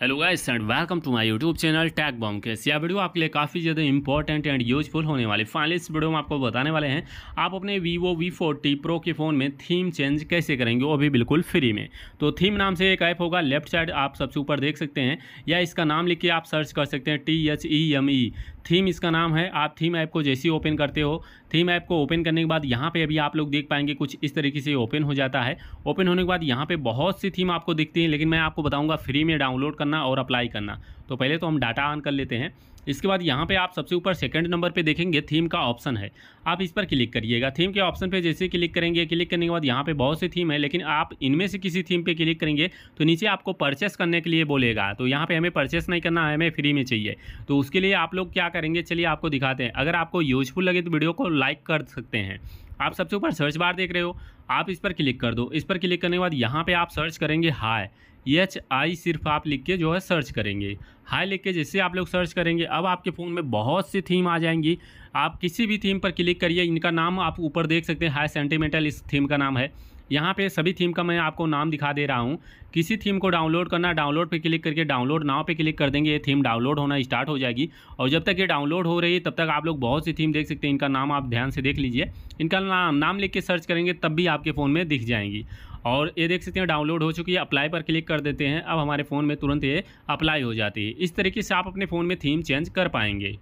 hello guys and welcome to my YouTube channel टैग बॉम केस यह वीडियो आपके लिए काफ़ी ज़्यादा इंपॉर्टेंट एंड यूजफुल होने वाली फाइनली इस वीडियो में आपको बताने वाले हैं आप अपने वीवो वी फोर्टी प्रो के फ़ोन में थीम चेंज कैसे करेंगे वो भी बिल्कुल फ्री में तो थीम नाम से एक ऐप होगा लेफ्ट साइड आप सबसे ऊपर देख सकते हैं या इसका नाम लिख के आप सर्च कर सकते हैं T H E M E theme इसका नाम है आप थीम ऐप को जैसे ही ओपन करते हो थीम ऐप को ओपन करने के बाद यहाँ पे अभी आप लोग देख पाएंगे कुछ इस तरीके से ओपन हो जाता है ओपन होने के बाद यहाँ पे बहुत सी थीम आपको दिखती है लेकिन मैं आपको बताऊँगा फ्री में डाउनलोड करना करना और अप्लाई करना तो पहले तो हम डाटा ऑन कर लेते हैं इसके बाद यहाँ पे आप सबसे ऊपर सेकंड नंबर पे देखेंगे थीम का ऑप्शन है आप इस पर क्लिक करिएगा थीम के ऑप्शन पे जैसे क्लिक करेंगे क्लिक करने के बाद यहाँ पे बहुत से थीम है लेकिन आप इनमें से किसी थीम पे क्लिक करेंगे तो नीचे आपको परचेस करने के लिए बोलेगा तो यहाँ पे हमें परचेस नहीं करना है हमें फ्री में चाहिए तो उसके लिए आप लोग क्या करेंगे चलिए आपको दिखाते हैं अगर आपको यूजफुल लगे तो वीडियो को लाइक कर सकते हैं आप सबसे ऊपर सर्च बार देख रहे हो आप इस पर क्लिक कर दो इस पर क्लिक करने के बाद यहाँ पे आप सर्च करेंगे हाई एच आई सिर्फ आप लिख के जो है सर्च करेंगे हाई लिख के जैसे आप लोग सर्च करेंगे अब आपके फ़ोन में बहुत सी थीम आ जाएंगी आप किसी भी थीम पर क्लिक करिए इनका नाम आप ऊपर देख सकते हैं हाई सेंटिमेंटल इस थीम का नाम है यहाँ पे सभी थीम का मैं आपको नाम दिखा दे रहा हूँ किसी थीम को डाउनलोड करना डाउनलोड पे क्लिक करके डाउनलोड नाव पे क्लिक कर देंगे ये थीम डाउनलोड होना स्टार्ट हो जाएगी और जब तक ये डाउनलोड हो रही है तब तक आप लोग बहुत सी थीम देख सकते हैं इनका नाम आप ध्यान से देख लीजिए इनका नाम नाम लिख के सर्च करेंगे तब भी आपके फ़ोन में दिख जाएंगी और ये देख सकते हैं डाउनलोड हो चुकी है अप्लाई पर क्लिक कर देते हैं अब हमारे फ़ोन में तुरंत ये अप्लाई हो जाती है इस तरीके से आप अपने फ़ोन में थीम चेंज कर पाएंगे